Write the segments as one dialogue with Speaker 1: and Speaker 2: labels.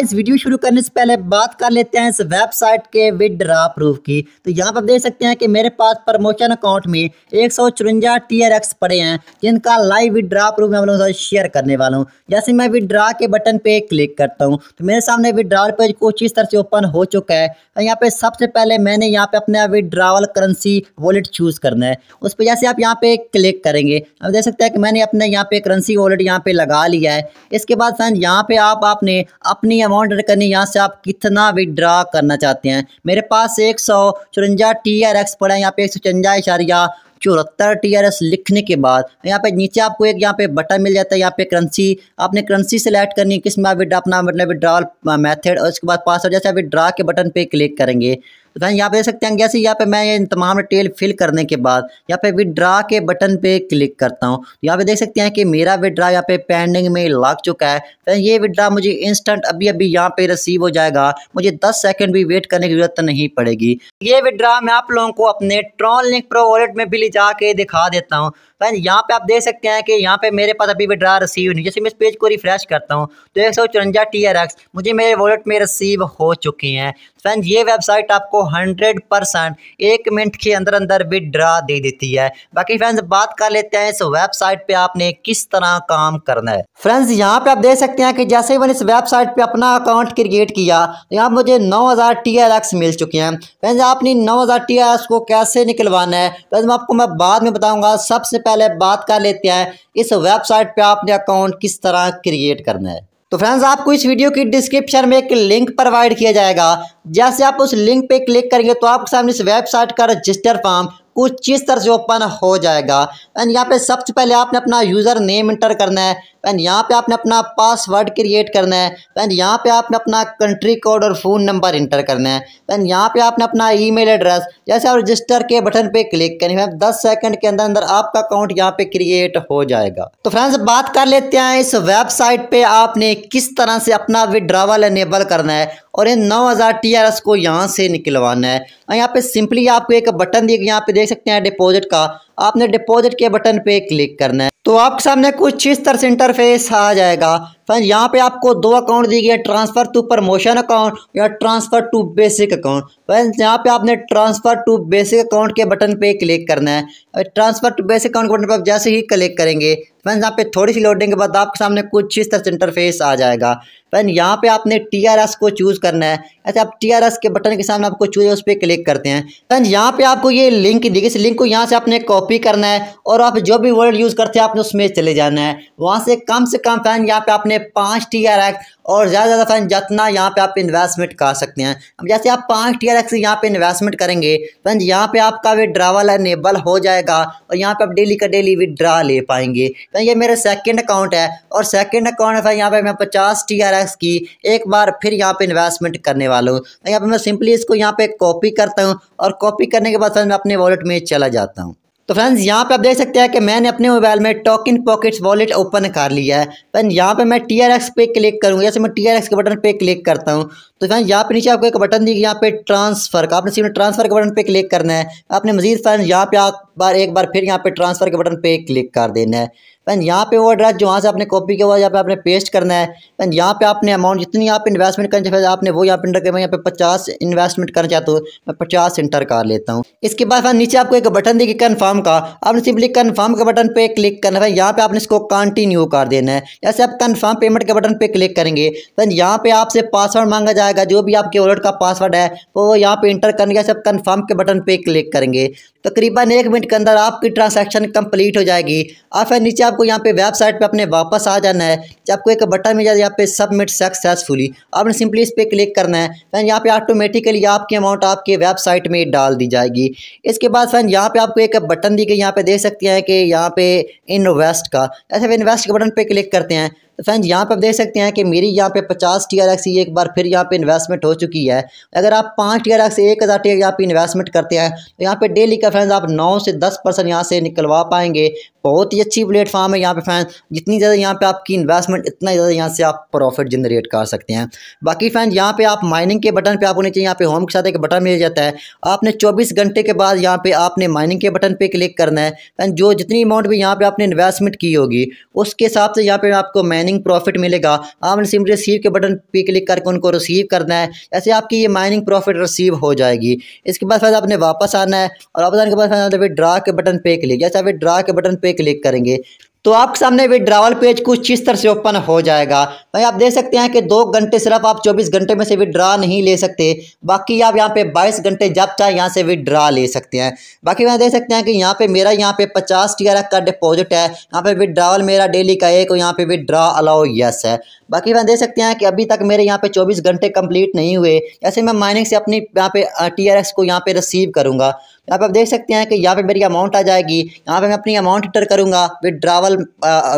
Speaker 1: guys video शुरू करने से पहले बात कर लेते हैं इस वेबसाइट के विड्रा प्रूफ की तो यहाँ पर देख सकते हैं कि मेरे पास प्रमोशन अकाउंट में एक सौ चुरंजा टी आर एक्स पड़े हैं जिनका लाइव विड्रा प्रूफ मैं आप लोगों के शेयर करने वाला हूँ जैसे मैं विड्रा के बटन पे क्लिक करता हूँ तो मेरे सामने विदड्रावल पेज कुछ इस तरह से ओपन हो चुका है तो यहाँ पे सबसे पहले मैंने यहाँ पे अपना विड्रावल करेंसी वॉलेट चूज करना है उस पर जैसे आप यहाँ पे क्लिक करेंगे अब देख सकते हैं कि मैंने अपने यहाँ पे करेंसी वॉलेट यहाँ पे लगा लिया है इसके बाद यहाँ पे आप आपने अपनी अमाउंट करनी यहाँ से आप कितना विड्रा करना चाहते हैं मेरे पास एक सौ चुरंजा टी आर एक्स पड़ा है यहाँ पे एक सौ चुरंजा इशारिया चौहत्तर टी आर एस लिखने के बाद यहाँ पे नीचे आपको एक यहाँ पे बटन मिल जाता है यहाँ पे करंसी आपने करंसी सेलेक्ट करनी है किस में आप विड्रा अपना मतलब विड्रॉल मेथड और उसके बाद पासवर्ड जैसे आप विड्रा के बटन पे क्लिक करेंगे तो यहाँ पे देख सकते हैं जैसे यहाँ पे मैं ये तमाम डिटेल फिल करने के बाद यहाँ पे विड्रा के बटन पे क्लिक करता हूँ तो यहाँ पे देख सकते हैं कि मेरा विड्रा यहाँ पे पेंडिंग में लग चुका है फ्रेंड तो ये विड्रा मुझे इंस्टेंट अभी अभी यहाँ पे रिसीव हो जाएगा मुझे दस सेकेंड भी वेट करने की जरूरत तो नहीं पड़ेगी ये विड्रा मैं आप लोगों को अपने ट्रॉन लिंक प्रो वॉलेट में भी ले जा के दिखा देता हूँ फैन यहाँ पे आप देख सकते हैं कि यहाँ पे मेरे पास अभी विड्रा रिसीव नहीं जैसे मैं इस पेज को रिफ्रेश करता हूँ तो एक सौ चुरंजा टी मुझे मेरे वॉलेट में रिसीव हो चुके हैं फैन ये वेबसाइट आपको हंड्रेड परसेंट एक मिनट के अंदर अंदर विदड्रा दे देती है बाकी फ्रेंड्स बात कर लेते हैं इस वेबसाइट पे आपने किस तरह काम करना है फ्रेंड्स यहाँ पे आप देख सकते हैं कि जैसे ही मैंने इस वेबसाइट पे अपना अकाउंट क्रिएट किया तो यहाँ मुझे नौ हज़ार मिल चुके हैं फ्रेंड्स आपने नौ हज़ार को कैसे निकलवाना है फ्रेंड्स मैं आपको मैं बाद में बताऊंगा सबसे पहले बात कर लेते हैं इस वेबसाइट पर आपने अकाउंट किस तरह क्रिएट करना है तो फ्रेंड्स आपको इस वीडियो की डिस्क्रिप्शन में एक लिंक प्रोवाइड किया जाएगा जैसे आप उस लिंक पे क्लिक करेंगे तो आपके सामने इस वेबसाइट का रजिस्टर फॉर्म कुछ जिस तरह से ओपन हो जाएगा एंड यहाँ पे सबसे पहले आपने अपना यूज़र नेम इंटर करना है एंड यहाँ पे आपने अपना पासवर्ड क्रिएट करना है एंड यहाँ पे आपने अपना कंट्री कोड और फ़ोन नंबर इंटर करना है एंड यहाँ पे आपने अपना ईमेल एड्रेस जैसे आप रजिस्टर के बटन पे क्लिक करें मैम दस सेकंड के अंदर अंदर आपका अकाउंट यहाँ पे क्रिएट हो जाएगा तो फ्रेंड्स बात कर लेते हैं इस वेबसाइट पर आपने किस तरह से अपना विड्रावल इनेबल करना है और ये 9000 एस को यहाँ से निकलवाना है और यहाँ पे सिंपली आपको एक बटन दिए यहाँ पे देख सकते हैं डिपॉजिट का आपने डिपॉजिट के बटन पे क्लिक करना है तो आपके सामने कुछ इस तरह से इंटरफेस आ जाएगा फ्रेंड यहाँ पे आपको दो अकाउंट दिए गए ट्रांसफ़र टू प्रमोशन अकाउंट या transfer to basic account friend यहाँ पे आपने ट्रांसफ़र टू बेसिक अकाउंट के बटन पे क्लिक करना है ट्रांसफ़र टू बेसिक अकाउंट के बटन पर आप जैसे ही क्लिक करेंगे फ्रेंड यहाँ पे थोड़ी सी लोडिंग के बाद आपके सामने कुछ इस तरह से इंटरफेस आ जाएगा फ्रेंड यहाँ पे आपने टीआरएस को चूज़ करना है ऐसे अच्छा, आप टीआरएस के बटन के सामने आपको चूज उस पर क्लिक करते हैं फ्रेंड यहाँ पे आपको ये लिंक दी गई इस लिंक को यहाँ से आपने कॉपी कॉपी करना है और आप जो भी वर्ड यूज़ करते हैं आपने उसमें चले जाना है वहाँ से कम से कम फैन यहाँ पे आपने पाँच टी आर एक्स और ज़्यादा ज़्यादा फैन जितना यहाँ पे आप इन्वेस्टमेंट कर सकते हैं अब जैसे आप पाँच टी आर एक्स यहाँ पर इन्वेस्टमेंट करेंगे फैन यहाँ पर आपका विड्रावल एनेबल हो जाएगा और यहाँ पर आप डेली का डेली विड्रा ले पाएंगे फैन ये मेरा सेकेंड अकाउंट है और सेकेंड अकाउंट है फैन यहाँ पर मैं पचास टी आर एक्स की एक बार फिर यहाँ पर इन्वेस्टमेंट करने वाला हूँ यहाँ पर मैं सिंपली इसको यहाँ पर कॉपी करता हूँ और कॉपी करने के बाद फैन मैं अपने वॉलेट में चला जाता हूँ तो फ्रेंड्स यहाँ पे आप देख सकते हैं कि मैंने अपने मोबाइल में टोकन पॉकेट्स वॉलेट ओपन कर लिया है फ्रेंड यहाँ पे मैं टी आर एक्स पे क्लिक करूँगा जैसे मैं टी आर एक्स के बटन पे क्लिक करता हूँ तो फ्रेंड यहाँ पे नीचे आपको एक बटन दी यहाँ पे ट्रांसफ़र का आपने सिर्फ ट्रांसफ़र के बटन पे क्लिक करना है आपने मजीद फ्रेंड यहाँ पे आप बार एक बार फिर यहाँ पे ट्रांसफ़र के बटन पे क्लिक कर देना है पैन यहाँ पे वो एड्रेस जो वहाँ से आपने कॉपी किया हुआ यहाँ पे आपने पेस्ट करना है पैन यहाँ पे आपने अमाउंट जितनी आप इन्वेस्टमेंट करना चाहते आपने वो यहाँ पे इंटर कर यहाँ पे पचास इन्वेस्टमेंट करना चाहता हूँ मैं पचास इंटर कर लेता हूँ इसके बाद फिर नीचे आपको एक बटन देगी कन्फर्म का आपने सिंपली कन्फर्म के बटन पर क्लिक करना है यहाँ पर आपने इसको कंटिन्यू कर देना है जैसे आप कन्फर्म पेमेंट के बटन पर क्लिक करेंगे पैन यहाँ पर आपसे पासवर्ड मांगा जाएगा जो भी आपके वॉलेट का पासवर्ड है वो यहाँ पर इंटर करने के आप कन्फर्म के बटन पर क्लिक करेंगे तकरीबन एक मिनट के अंदर आपकी ट्रांसैक्शन कंप्लीट हो जाएगी आप फिर नीचे आपको यहाँ पे वेबसाइट पे अपने वापस आ जाना है आपको एक बटन मिल जाएगा यहाँ पे सबमिट सक्सेसफुली आपने सिंपली इस पर क्लिक करना है फैन यहाँ पे ऑटोमेटिकली आपकी अमाउंट आपके वेबसाइट में डाल दी जाएगी इसके बाद फैन यहाँ पे आपको एक बटन दी गई यहाँ पे देख सकते हैं कि यहाँ पे इन्वेस्ट का ऐसे इन्वेस्ट के बटन पर क्लिक करते हैं तो फैन यहाँ पर आप देख सकते हैं कि मेरी यहाँ पे पचास टी आर एक्स एक बार फिर यहाँ पे इन्वेस्टमेंट हो चुकी है अगर आप पाँच टी आर एक्स एक हज़ार टी यहाँ पर इन्वेस्टमेंट करते हैं तो यहाँ पे डेली का फैंस आप नौ से दस परसेंट यहाँ से निकलवा पाएंगे बहुत ही अच्छी प्लेटफॉर्म है यहाँ पे फैंस जितनी ज़्यादा यहाँ पे आपकी इन्वेस्टमेंट फ्रेंड इतना ज़्यादा यहाँ से आप प्रॉफिट जनरेट कर सकते हैं बाकी फ्रेंड यहाँ पे आप माइनिंग के बटन पे आपको नीचे यहाँ पे होम के साथ एक बटन मिल जाता है आपने 24 घंटे के बाद यहाँ पे आपने माइनिंग के बटन पे क्लिक करना है एंड जो जितनी अमाउंट भी यहाँ पे आपने इन्वेस्टमेंट की होगी उसके हिसाब से यहाँ पे आपको माइनिंग प्रॉफिट मिलेगा आपने सिम रिसीव के बटन पर क्लिक करके उनको रिसीव करना है ऐसे आपकी ये माइनिंग प्रॉफिट रिसीव हो जाएगी इसके बाद फिर आपने वापस आना है और वापस आने के बाद फिर ड्रा के बटन पे क्लिक जैसे आप ड्रा के बटन पे क्लिक करेंगे तो आपके सामने विड्रावल पेज कुछ इस तरह से ओपन हो जाएगा भाई आप देख सकते हैं कि दो घंटे सिर्फ आप 24 घंटे में से विड्रा नहीं ले सकते बाकी आप यहाँ पे 22 घंटे जब चाहे यहाँ से विड्रा ले सकते हैं बाकी मैं देख सकते हैं कि यहाँ पे मेरा यहाँ पे 50 टी का डिपॉजिट है यहाँ पे विड्रावल मेरा डेली का एक और यहाँ पे विड्रा अलाउ यस है बाकी मैं देख सकते हैं कि अभी तक मेरे यहाँ पे चौबीस घंटे कम्प्लीट नहीं हुए ऐसे मैं माइनिंग से अपनी यहाँ पे टी को यहाँ पे रिसीव करूँगा यहाँ पे आप देख सकते हैं कि यहाँ पे मेरी अमाउंट आ जाएगी यहाँ पे मैं अपनी अमाउंट इंटर करूँगा विदड्रावल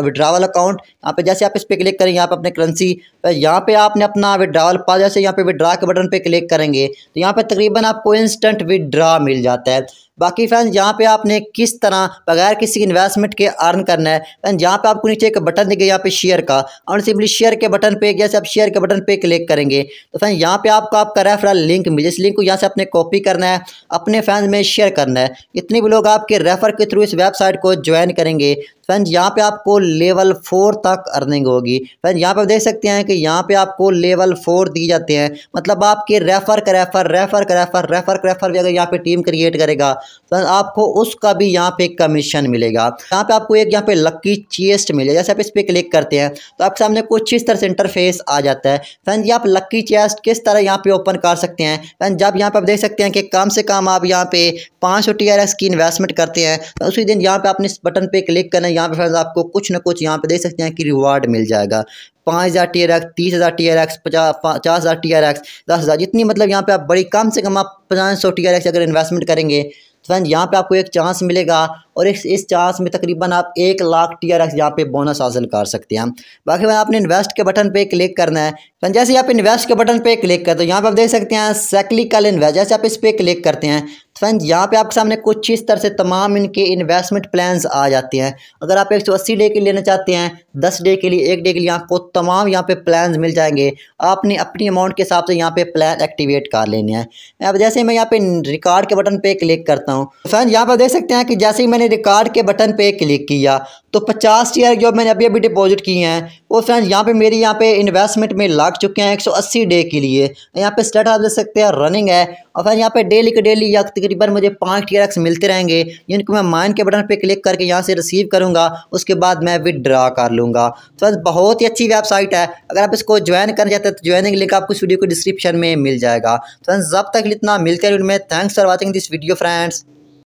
Speaker 1: विदड्रावल अकाउंट यहाँ पे जैसे आप इस पर क्लिक करेंगे यहाँ पे अपने करेंसी तो यहाँ पे आपने अपना विदड्रावल पा जैसे यहाँ पे विदड्रा के बटन पर क्लिक करेंगे तो यहाँ पर तकरीबन आपको इंस्टेंट विदड्रा मिल जाता है बाकी फ्रेंड्स यहाँ पे आपने किस तरह बगैर किसी इन्वेस्टमेंट के अर्न करना है फ्रेंड यहाँ पे आपको नीचे एक बटन देंगे यहाँ पे शेयर का और सिंपली शेयर के बटन पे जैसे आप शेयर के बटन पे क्लिक करेंगे तो फ्रेंड यहाँ पे आपको आपका रेफरल लिंक मिले इस लिंक को यहाँ से आपने कॉपी करना है अपने फैंस में शेयर करना है इतने भी लोग आपके रेफर के थ्रू इस वेबसाइट को ज्वाइन करेंगे फ्रेंड यहाँ पे आपको लेवल फोर तक अर्निंग होगी फ्रेंड यहाँ पे आप देख सकते हैं कि यहाँ पे आपको लेवल फोर दी जाते हैं मतलब आपके रेफर का रेफर रेफर का रेफर रेफर का रेफर भी अगर यहाँ पे टीम क्रिएट करेगा फ्रेंड्स आपको उसका भी यहाँ पे कमीशन मिलेगा यहाँ पे आपको एक यहाँ पे लक्की चेस्ट मिलेगा जैसे आप इस पर क्लिक करते हैं तो आपके सामने कुछ इस तरह से इंटरफेस आ जाता है फ्रेंड्स ये आप लक्की चेस्ट किस तरह यहाँ पे ओपन कर सकते हैं फ्रेंड जब यहाँ पे आप देख सकते हैं कि कम से कम आप यहाँ पे पाँच सौ की इन्वेस्टमेंट करते हैं तो उसी दिन यहाँ पे आपने इस बटन पर क्लिक करना है यहाँ पर फ्रेंड्स आपको कुछ ना कुछ यहाँ पे देख सकते हैं कि रिवार्ड मिल जाएगा पाँच हज़ार टी आर एक्स तीस हज़ार टी आर एक्स पचास पचास हज़ार टी आर एक्स दस हज़ार जितनी मतलब यहाँ पे आप बड़ी कम से कम आप पचास सौ टी आर एक्स अगर इन्वेस्टमेंट करेंगे फ्रेंड यहाँ पे आपको एक चांस मिलेगा और इस इस चांस में तकरीबन आप एक लाख टी आर एक्स यहाँ पे बोनस हासिल कर सकते हैं बाकी मैं आपने इन्वेस्ट के बटन पे क्लिक करना है फ्रेंड जैसे आप इन्वेस्ट के बटन पे क्लिक करते तो यहाँ पे आप देख सकते हैं साइक्लिकल इन्वेस्ट जैसे आप इस पर क्लिक करते हैं तो फ्रेंड्स यहाँ पे आपके सामने कुछ इस तरह से तमाम इनके इन्वेस्टमेंट प्लान्स आ जाते हैं अगर आप 180 डे के लिए लेना चाहते हैं 10 डे के लिए एक डे के लिए आपको तमाम यहाँ पे प्लान्स मिल जाएंगे आपने अपनी अमाउंट के हिसाब से यहाँ पे प्लान एक्टिवेट कर लेने हैं अब जैसे मैं यहाँ पे रिकॉर्ड के बटन पर क्लिक करता हूँ तो फ्रेंड यहाँ पर देख सकते हैं कि जैसे ही मैंने रिकॉर्ड के बटन पर क्लिक किया तो पचास शेयर जो मैंने अभी अभी डिपॉजिट किए हैं वो फ्रेंड्स यहाँ पे मेरी यहाँ पे इन्वेस्टमेंट में लग चुके हैं 180 डे के लिए यहाँ पे स्टेट आप देख सकते हैं रनिंग है और फ्रेंड यहाँ पे डेली के डेली या तकरीबन मुझे पाँच टीयर एक्स मिलते रहेंगे जिनको मैं माइन के बटन पर क्लिक करके यहाँ से रिसीव करूँगा उसके बाद मैं विदड्रा कर लूँगा तो फ्रेंड बहुत ही अच्छी वेबसाइट है अगर आप इसको ज्वाइन करना चाहते हैं तो ज्वाइनिंग लिंक आपको इस वीडियो को डिस्क्रिप्शन में मिल जाएगा फ्रेंड्स तो जब तक इतना मिलते हैं उनमें thanks for watching this video friends